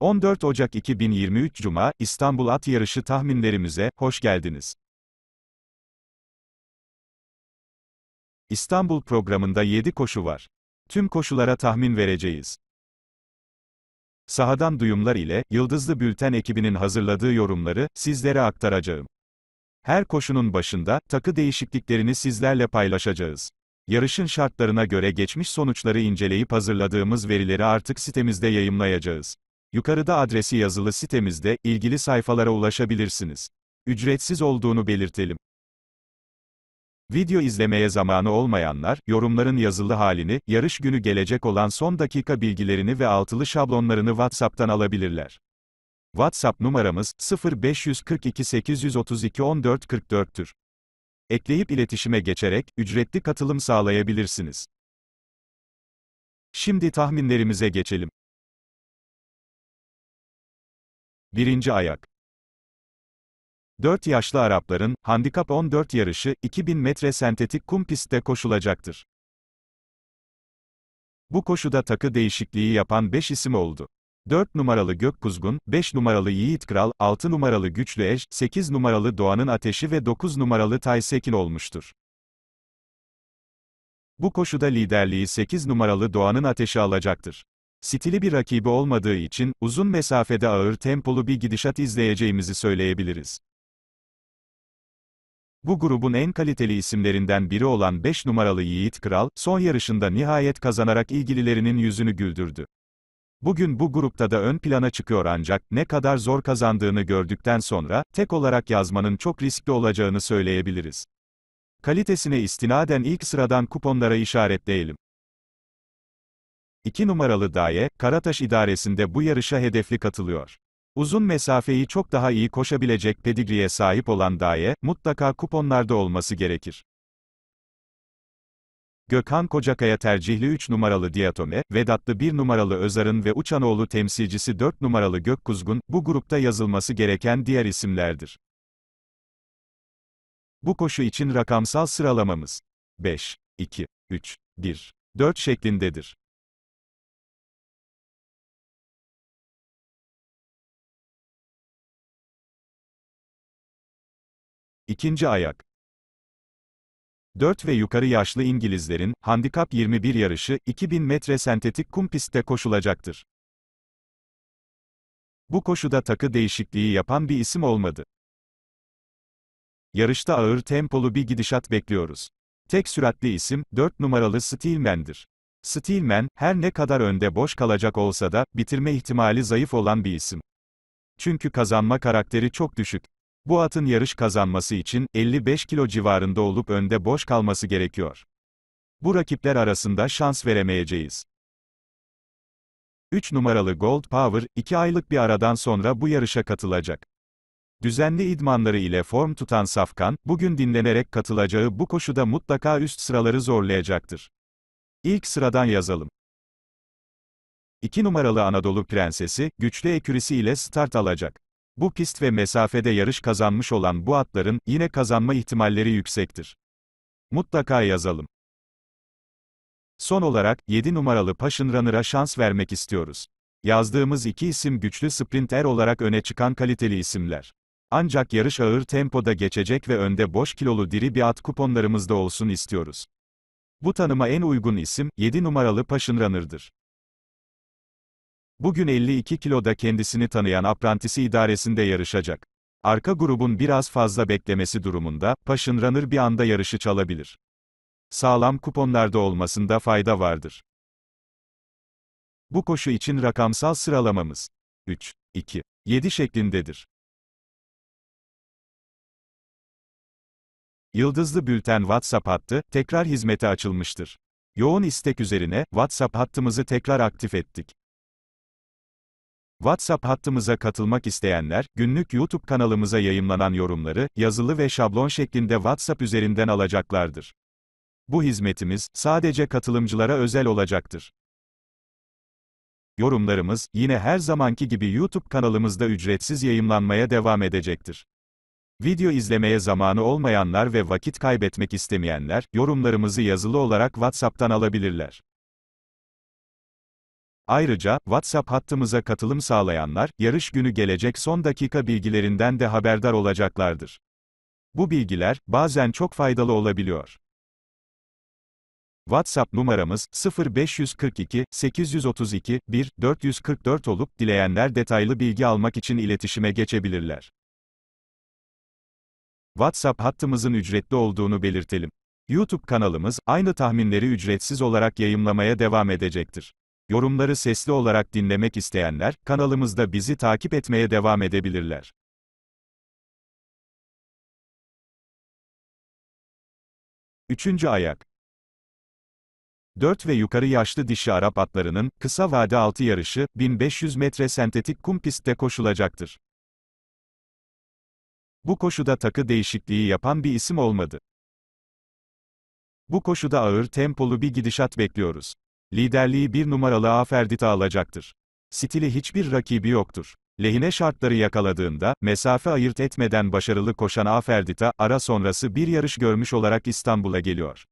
14 Ocak 2023 Cuma, İstanbul At Yarışı tahminlerimize, hoş geldiniz. İstanbul programında 7 koşu var. Tüm koşulara tahmin vereceğiz. Sahadan duyumlar ile, Yıldızlı Bülten ekibinin hazırladığı yorumları, sizlere aktaracağım. Her koşunun başında, takı değişikliklerini sizlerle paylaşacağız. Yarışın şartlarına göre geçmiş sonuçları inceleyip hazırladığımız verileri artık sitemizde yayımlayacağız. Yukarıda adresi yazılı sitemizde, ilgili sayfalara ulaşabilirsiniz. Ücretsiz olduğunu belirtelim. Video izlemeye zamanı olmayanlar, yorumların yazılı halini, yarış günü gelecek olan son dakika bilgilerini ve altılı şablonlarını WhatsApp'tan alabilirler. WhatsApp numaramız 0542 832 1444'tür. Ekleyip iletişime geçerek ücretli katılım sağlayabilirsiniz. Şimdi tahminlerimize geçelim. 1. Ayak 4 yaşlı Arapların, Handikap 14 yarışı, 2000 metre sentetik kum pistte koşulacaktır. Bu koşuda takı değişikliği yapan 5 isim oldu. 4 numaralı Gök Kuzgun, 5 numaralı Yiğit Kral, 6 numaralı Güçlü Eş, 8 numaralı Doğan'ın Ateşi ve 9 numaralı Taysekin olmuştur. Bu koşuda liderliği 8 numaralı Doğan'ın Ateşi alacaktır. Stili bir rakibi olmadığı için, uzun mesafede ağır tempolu bir gidişat izleyeceğimizi söyleyebiliriz. Bu grubun en kaliteli isimlerinden biri olan 5 numaralı Yiğit Kral, son yarışında nihayet kazanarak ilgililerinin yüzünü güldürdü. Bugün bu grupta da ön plana çıkıyor ancak, ne kadar zor kazandığını gördükten sonra, tek olarak yazmanın çok riskli olacağını söyleyebiliriz. Kalitesine istinaden ilk sıradan kuponlara işaretleyelim. 2 numaralı Daye, Karataş idaresinde bu yarışa hedefli katılıyor. Uzun mesafeyi çok daha iyi koşabilecek pedigriye sahip olan Daye, mutlaka kuponlarda olması gerekir. Gökhan Kocakaya tercihli 3 numaralı Diatome, Vedatlı 1 numaralı Özar'ın ve Uçanoğlu temsilcisi 4 numaralı Gökkuzgun, bu grupta yazılması gereken diğer isimlerdir. Bu koşu için rakamsal sıralamamız 5, 2, 3, 1, 4 şeklindedir. İkinci ayak. 4 ve yukarı yaşlı İngilizlerin, Handikap 21 yarışı, 2000 metre sentetik kum pistte koşulacaktır. Bu koşuda takı değişikliği yapan bir isim olmadı. Yarışta ağır tempolu bir gidişat bekliyoruz. Tek süratli isim, 4 numaralı Steelman'dir. Steelman, her ne kadar önde boş kalacak olsa da, bitirme ihtimali zayıf olan bir isim. Çünkü kazanma karakteri çok düşük. Bu atın yarış kazanması için 55 kilo civarında olup önde boş kalması gerekiyor. Bu rakipler arasında şans veremeyeceğiz. 3 numaralı Gold Power, 2 aylık bir aradan sonra bu yarışa katılacak. Düzenli idmanları ile form tutan Safkan, bugün dinlenerek katılacağı bu koşuda mutlaka üst sıraları zorlayacaktır. İlk sıradan yazalım. 2 numaralı Anadolu Prensesi, güçlü ekürisi ile start alacak. Bu pist ve mesafede yarış kazanmış olan bu atların, yine kazanma ihtimalleri yüksektir. Mutlaka yazalım. Son olarak, 7 numaralı Passion Runner'a şans vermek istiyoruz. Yazdığımız iki isim güçlü sprinter olarak öne çıkan kaliteli isimler. Ancak yarış ağır tempoda geçecek ve önde boş kilolu diri bir at kuponlarımızda olsun istiyoruz. Bu tanıma en uygun isim, 7 numaralı Passion Runner'dır. Bugün 52 kiloda kendisini tanıyan aprantisi idaresinde yarışacak. Arka grubun biraz fazla beklemesi durumunda, paşın Runner bir anda yarışı çalabilir. Sağlam kuponlarda olmasında fayda vardır. Bu koşu için rakamsal sıralamamız 3, 2, 7 şeklindedir. Yıldızlı Bülten WhatsApp hattı, tekrar hizmete açılmıştır. Yoğun istek üzerine, WhatsApp hattımızı tekrar aktif ettik. WhatsApp hattımıza katılmak isteyenler, günlük YouTube kanalımıza yayımlanan yorumları, yazılı ve şablon şeklinde WhatsApp üzerinden alacaklardır. Bu hizmetimiz, sadece katılımcılara özel olacaktır. Yorumlarımız, yine her zamanki gibi YouTube kanalımızda ücretsiz yayımlanmaya devam edecektir. Video izlemeye zamanı olmayanlar ve vakit kaybetmek istemeyenler, yorumlarımızı yazılı olarak WhatsApp'tan alabilirler. Ayrıca, WhatsApp hattımıza katılım sağlayanlar, yarış günü gelecek son dakika bilgilerinden de haberdar olacaklardır. Bu bilgiler, bazen çok faydalı olabiliyor. WhatsApp numaramız 0542 832 1 444 olup dileyenler detaylı bilgi almak için iletişime geçebilirler. WhatsApp hattımızın ücretli olduğunu belirtelim. YouTube kanalımız aynı tahminleri ücretsiz olarak yayımlamaya devam edecektir. Yorumları sesli olarak dinlemek isteyenler, kanalımızda bizi takip etmeye devam edebilirler. Üçüncü ayak. 4 ve yukarı yaşlı dişi Arap atlarının, kısa vade altı yarışı, 1500 metre sentetik kum pistte koşulacaktır. Bu koşuda takı değişikliği yapan bir isim olmadı. Bu koşuda ağır tempolu bir gidişat bekliyoruz. Liderliği bir numaralı Aferdita alacaktır. Stili hiçbir rakibi yoktur. Lehine şartları yakaladığında, mesafe ayırt etmeden başarılı koşan Aferdita, ara sonrası bir yarış görmüş olarak İstanbul'a geliyor.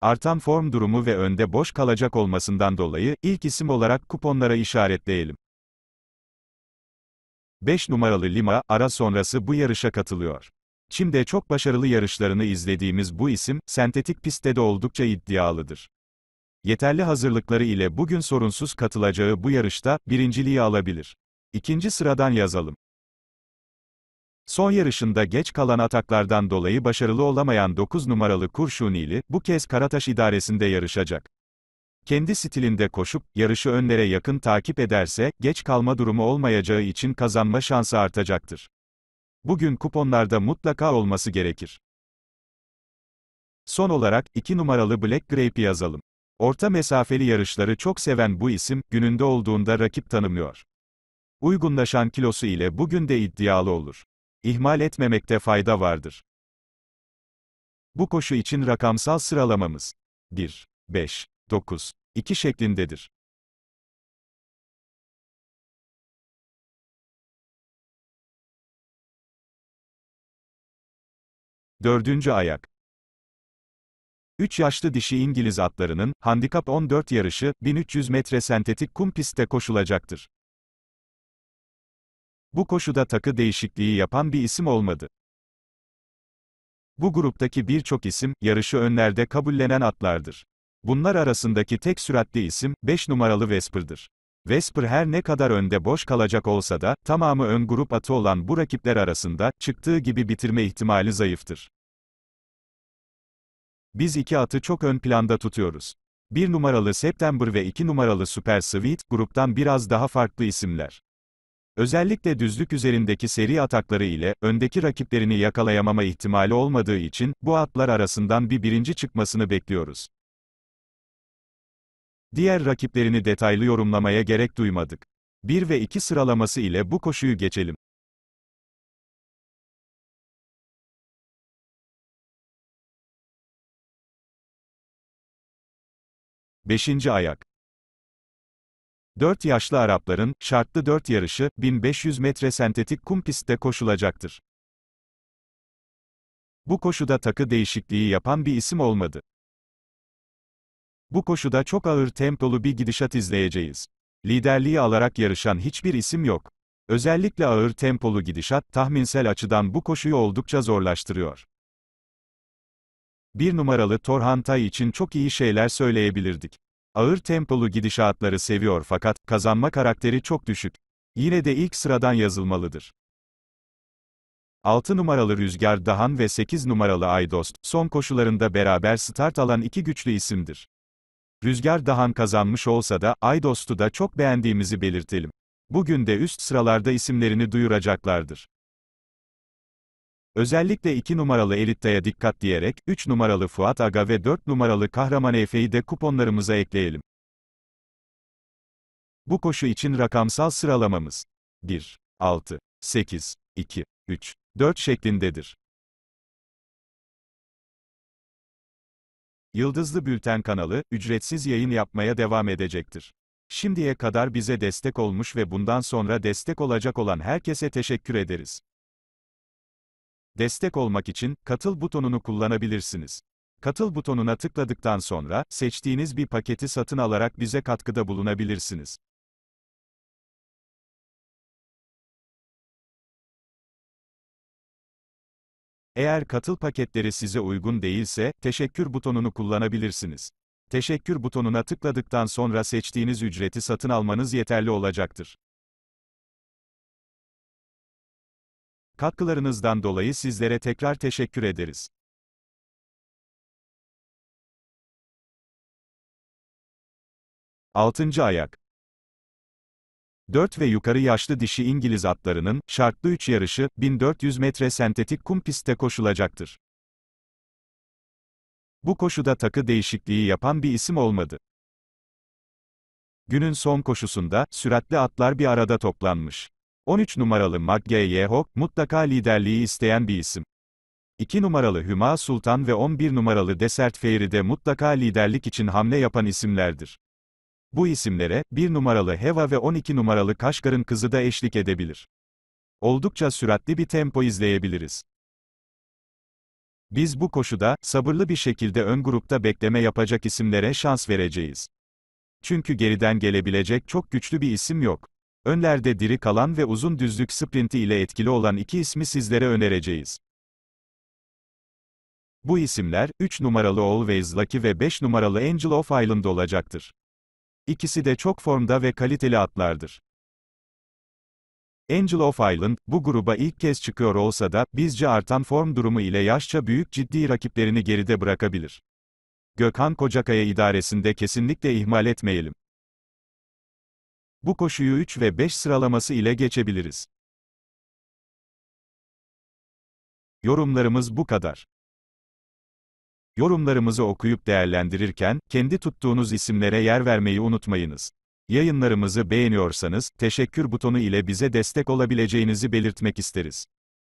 Artan form durumu ve önde boş kalacak olmasından dolayı, ilk isim olarak kuponlara işaretleyelim. 5 numaralı Lima, ara sonrası bu yarışa katılıyor. Çim'de çok başarılı yarışlarını izlediğimiz bu isim, sentetik pistte de oldukça iddialıdır. Yeterli hazırlıkları ile bugün sorunsuz katılacağı bu yarışta birinciliği alabilir. İkinci sıradan yazalım. Son yarışında geç kalan ataklardan dolayı başarılı olamayan 9 numaralı Kurşunili, bu kez Karataş idaresinde yarışacak. Kendi stilinde koşup, yarışı önlere yakın takip ederse, geç kalma durumu olmayacağı için kazanma şansı artacaktır. Bugün kuponlarda mutlaka olması gerekir. Son olarak, 2 numaralı Black Grape'i yazalım. Orta mesafeli yarışları çok seven bu isim, gününde olduğunda rakip tanımıyor. Uygunlaşan kilosu ile bugün de iddialı olur. İhmal etmemekte fayda vardır. Bu koşu için rakamsal sıralamamız 1, 5, 9, 2 şeklindedir. Dördüncü ayak 3 yaşlı dişi İngiliz atlarının, handikap 14 yarışı, 1300 metre sentetik kum pistte koşulacaktır. Bu koşuda takı değişikliği yapan bir isim olmadı. Bu gruptaki birçok isim, yarışı önlerde kabullenen atlardır. Bunlar arasındaki tek süratli isim, 5 numaralı Vesper'dır. Vesper her ne kadar önde boş kalacak olsa da, tamamı ön grup atı olan bu rakipler arasında, çıktığı gibi bitirme ihtimali zayıftır. Biz iki atı çok ön planda tutuyoruz. Bir numaralı September ve iki numaralı Super Sweet, gruptan biraz daha farklı isimler. Özellikle düzlük üzerindeki seri atakları ile, öndeki rakiplerini yakalayamama ihtimali olmadığı için, bu atlar arasından bir birinci çıkmasını bekliyoruz. Diğer rakiplerini detaylı yorumlamaya gerek duymadık. 1 ve 2 sıralaması ile bu koşuyu geçelim. 5. Ayak 4 yaşlı Arapların, şartlı 4 yarışı, 1500 metre sentetik kum pistte koşulacaktır. Bu koşuda takı değişikliği yapan bir isim olmadı. Bu koşuda çok ağır tempolu bir gidişat izleyeceğiz. Liderliği alarak yarışan hiçbir isim yok. Özellikle ağır tempolu gidişat tahminsel açıdan bu koşuyu oldukça zorlaştırıyor bir numaralı Torhantay için çok iyi şeyler söyleyebilirdik. Ağır tempolu gidişatları seviyor fakat, kazanma karakteri çok düşük. Yine de ilk sıradan yazılmalıdır. 6 numaralı Rüzgar Dahan ve 8 numaralı Aydost, son koşularında beraber start alan iki güçlü isimdir. Rüzgar Dahan kazanmış olsa da, Aydost'u da çok beğendiğimizi belirtelim. Bugün de üst sıralarda isimlerini duyuracaklardır. Özellikle 2 numaralı Elitta'ya dikkat diyerek, 3 numaralı Fuat Aga ve 4 numaralı Kahraman Efe'yi de kuponlarımıza ekleyelim. Bu koşu için rakamsal sıralamamız 1, 6, 8, 2, 3, 4 şeklindedir. Yıldızlı Bülten kanalı, ücretsiz yayın yapmaya devam edecektir. Şimdiye kadar bize destek olmuş ve bundan sonra destek olacak olan herkese teşekkür ederiz. Destek olmak için, katıl butonunu kullanabilirsiniz. Katıl butonuna tıkladıktan sonra, seçtiğiniz bir paketi satın alarak bize katkıda bulunabilirsiniz. Eğer katıl paketleri size uygun değilse, teşekkür butonunu kullanabilirsiniz. Teşekkür butonuna tıkladıktan sonra seçtiğiniz ücreti satın almanız yeterli olacaktır. Katkılarınızdan dolayı sizlere tekrar teşekkür ederiz. Altıncı ayak 4 ve yukarı yaşlı dişi İngiliz atlarının, şartlı 3 yarışı, 1400 metre sentetik kum pistte koşulacaktır. Bu koşuda takı değişikliği yapan bir isim olmadı. Günün son koşusunda, süratli atlar bir arada toplanmış. 13 numaralı Maggie Yehok mutlaka liderliği isteyen bir isim. 2 numaralı Hüma Sultan ve 11 numaralı Desert Fairy de mutlaka liderlik için hamle yapan isimlerdir. Bu isimlere, 1 numaralı Heva ve 12 numaralı Kaşgar'ın kızı da eşlik edebilir. Oldukça süratli bir tempo izleyebiliriz. Biz bu koşuda, sabırlı bir şekilde ön grupta bekleme yapacak isimlere şans vereceğiz. Çünkü geriden gelebilecek çok güçlü bir isim yok. Önlerde diri kalan ve uzun düzlük sprinti ile etkili olan iki ismi sizlere önereceğiz. Bu isimler, 3 numaralı Always Lucky ve 5 numaralı Angel of Island olacaktır. İkisi de çok formda ve kaliteli atlardır. Angel of Island, bu gruba ilk kez çıkıyor olsa da, bizce artan form durumu ile yaşça büyük ciddi rakiplerini geride bırakabilir. Gökhan Kocakaya idaresinde kesinlikle ihmal etmeyelim. Bu koşuyu 3 ve 5 sıralaması ile geçebiliriz. Yorumlarımız bu kadar. Yorumlarımızı okuyup değerlendirirken, kendi tuttuğunuz isimlere yer vermeyi unutmayınız. Yayınlarımızı beğeniyorsanız, teşekkür butonu ile bize destek olabileceğinizi belirtmek isteriz.